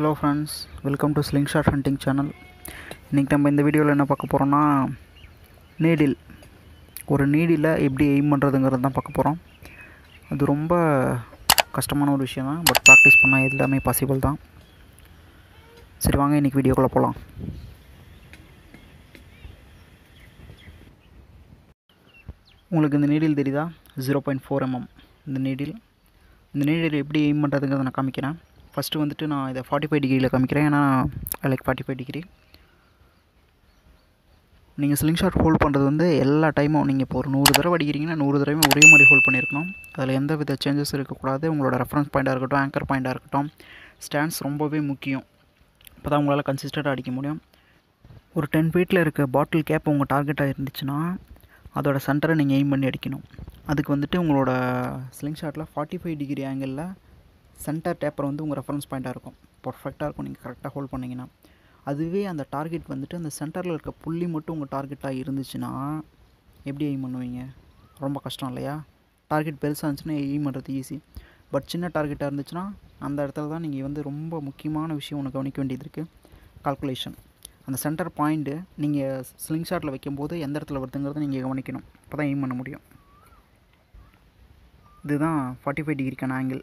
hello friends welcome to sling shot hunting channel இன்றைக்கி நம்ம இந்த வீடியோவில் என்ன பார்க்க போகிறோன்னா நீடில் ஒரு நீடில் எப்படி எய்ம் பண்ணுறதுங்கிறது தான் பார்க்க போகிறோம் அது ரொம்ப கஷ்டமான ஒரு விஷயம் தான் பட் ப்ராக்டிஸ் பண்ணால் எல்லாமே பாசிபிள் தான் சரி வாங்க இன்றைக்கி வீடியோக்குள்ளே போகலாம் உங்களுக்கு இந்த நீடில் தெரியுதா ஜீரோ பாயிண்ட் ஃபோர் எம்எம் இந்த நீடில் இந்த நீடில் எப்படி எய்ம் பண்ணுறதுங்கிறத நான் காமிக்கிறேன் ஃபஸ்ட்டு வந்துட்டு நான் இதை ஃபார்ட்டி ஃபைவ் டிகிரியில் காமிக்கிறேன் ஏன்னா I like forty five degree நீங்கள் ஸ்லிங் ஷாட் ஹோல்ட் பண்ணுறது வந்து எல்லா டைமும் நீங்கள் இப்போ ஒரு நூறு தடவை அடிக்கிறீங்கன்னா நூறு தடவை ஒரே மாதிரி ஹோல்ட் பண்ணியிருக்கணும் அதில் எந்த வித சேஞ்சஸ் இருக்கக்கூடாது உங்களோட ரெஃபரன்ஸ் பாயிண்ட்டாக இருக்கட்டும் ஆங்கர் பாயிண்ட்டாக இருக்கட்டும் ஸ்டாண்ட்ஸ் ரொம்பவே முக்கியம் இப்போ தான் உங்களால் கன்சிஸ்டண்ட்டாக அடிக்க முடியும் ஒரு டென் ஃபீட்டில் இருக்க பாட்டில் கேப் உங்கள் டார்கெட்டாக இருந்துச்சுன்னா அதோட சென்டரை நீங்கள் எய்ம் பண்ணி அடிக்கணும் அதுக்கு வந்துட்டு உங்களோட ஸ்லிங் ஷாட்டில் ஃபார்ட்டி ஃபைவ் டிகிரி ஆங்கிளில் சென்டர் டேப்பர் வந்து உங்கள் ரெஃபரன்ஸ் பாயிண்ட்டாக இருக்கும் பர்ஃபெக்டாக இருக்கும் நீங்கள் கரெக்டாக ஹோல்ட் பண்ணிங்கன்னா அதுவே அந்த டார்கெட் வந்துட்டு அந்த சென்டரில் இருக்க புள்ளி மட்டும் உங்கள் டார்கெட்டாக இருந்துச்சுன்னா எப்படி எய்ம் பண்ணுவீங்க ரொம்ப கஷ்டம் இல்லையா டார்கெட் பெருசாக இருந்துச்சுன்னா எய்ம் பண்ணுறது ஈஸி பட் சின்ன டார்கெட்டாக இருந்துச்சுன்னா அந்த இடத்துல தான் நீங்கள் வந்து ரொம்ப முக்கியமான விஷயம் ஒன்று கவனிக்க வேண்டியது இருக்குது கால்குலேஷன் அந்த சென்டர் பாயிண்ட்டு நீங்கள் ஸ்லிங் ஷாட்டில் வைக்கும்போது எந்த இடத்துல வருதுங்கிறத நீங்கள் கவனிக்கணும் அப்போ தான் எய்ம் பண்ண முடியும் இதுதான் ஃபார்ட்டி ஃபைவ் டிகிரிக்கான ஆங்கிள்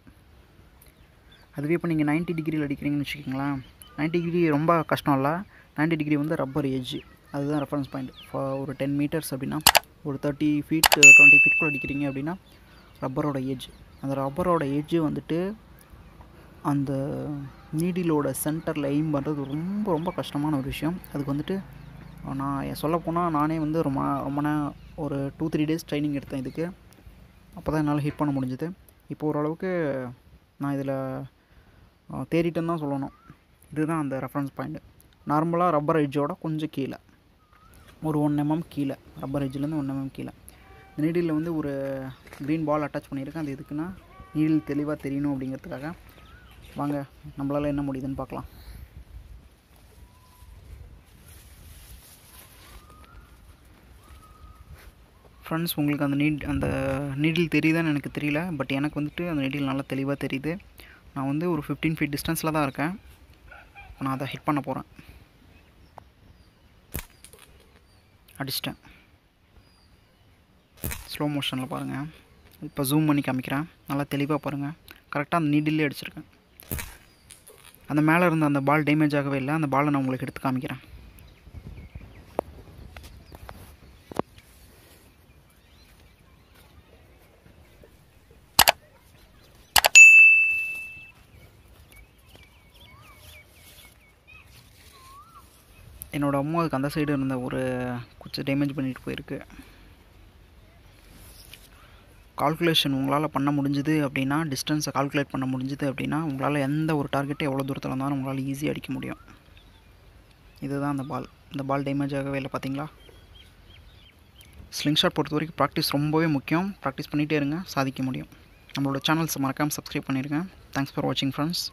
அதுவே இப்போ நீங்கள் நைன்ட்டி டிகிரியில் அடிக்கிறீங்கன்னு வச்சுக்கிங்களேன் நைன்ட்டி டிகிரி ரொம்ப கஷ்டம் இல்லை நைன்ட்டி டிகிரி வந்து ரப்பர் ஏஜ் அதுதான் ரெஃபரன்ஸ் பாயிண்ட் ஃபார் ஒரு டென் மீட்டர்ஸ் அப்படின்னா ஒரு தேர்ட்டி ஃபீட் டுவெண்ட்டி ஃபீட் கூட அடிக்கிறீங்க அப்படின்னா ரப்பரோட ஏஜ் அந்த ரப்பரோட ஏஜ் வந்துட்டு அந்த நீடிலோட சென்டரில் எய்ம் பண்ணுறது ரொம்ப ரொம்ப கஷ்டமான ஒரு விஷயம் அதுக்கு வந்துட்டு நான் சொல்லப்போனால் நானே வந்து ரொம்ப ரொம்ப நேரம் ஒரு டூ த்ரீ டேஸ் ட்ரைனிங் எடுத்தேன் இதுக்கு அப்போ தான் என்னால் ஹிட் பண்ண முடிஞ்சது இப்போ ஓரளவுக்கு நான் இதில் தேடிட்டுன்னு தான் சொல்லணும் இதுதான் அந்த ரெஃபரன்ஸ் பாயிண்ட்டு நார்மலாக ரப்பர் எட்ஜோட கொஞ்சம் கீழே ஒரு ஒன் எம்எம் mm கீழே ரப்பர் எட்ஜிலேருந்து ஒன் எம்எம் கீழே இந்த நீடிலில் வந்து ஒரு க்ரீன் பால் அட்டாச் பண்ணியிருக்கேன் அது எதுக்குன்னா நீடில் தெளிவாக தெரியணும் அப்படிங்கிறதுக்காக வாங்க நம்மளால் என்ன முடியுதுன்னு பார்க்கலாம் ஃப்ரெண்ட்ஸ் உங்களுக்கு அந்த நீட் அந்த நீடில் தெரியுதான்னு எனக்கு தெரியல பட் எனக்கு வந்துட்டு அந்த நீடில் நல்லா தெளிவாக தெரியுது நான் வந்து ஒரு ஃபிஃப்டீன் ஃபீட் டிஸ்டன்ஸில் தான் இருக்கேன் நான் அதை ஹிட் பண்ண போகிறேன் அடிச்சிட்டேன் ஸ்லோ மோஷனில் பாருங்கள் இப்போ ஜூம் பண்ணி காமிக்கிறேன் நல்லா தெளிவாக பாருங்கள் கரெக்டாக அந்த நீடிலே அடிச்சிருக்கேன் அந்த மேலே இருந்த அந்த பால் டேமேஜ் ஆகவே இல்லை அந்த பாலை நான் உங்களுக்கு எடுத்து காமிக்கிறேன் என்னோடய அம்மாவுக்கு அந்த சைடு இருந்த ஒரு குச்சி டேமேஜ் பண்ணிட்டு போயிருக்கு கால்குலேஷன் உங்களால் பண்ண முடிஞ்சுது அப்படின்னா டிஸ்டன்ஸை கால்குலேட் பண்ண முடிஞ்சுது அப்படின்னா உங்களால் எந்த ஒரு டார்கெட்டை எவ்வளோ தூரத்தில் இருந்தாலும் உங்களால் ஈஸியாக அடிக்க முடியும் இதுதான் அந்த பால் இந்த பால் டேமேஜ் ஆகவே இல்லை பார்த்தீங்களா ஸ்லிங் ஷாட் பொறுத்த வரைக்கும் ப்ராக்டிஸ் ரொம்பவே முக்கியம் ப்ராக்டிஸ் பண்ணிகிட்டே இருங்க சாதிக்க முடியும் நம்மளோட சேனல்ஸ் மறக்காமல் சப்ஸ்கிரைப் பண்ணியிருக்கேன் தேங்க்ஸ் ஃபார் வாட்சிங் ஃப்ரெண்ட்ஸ்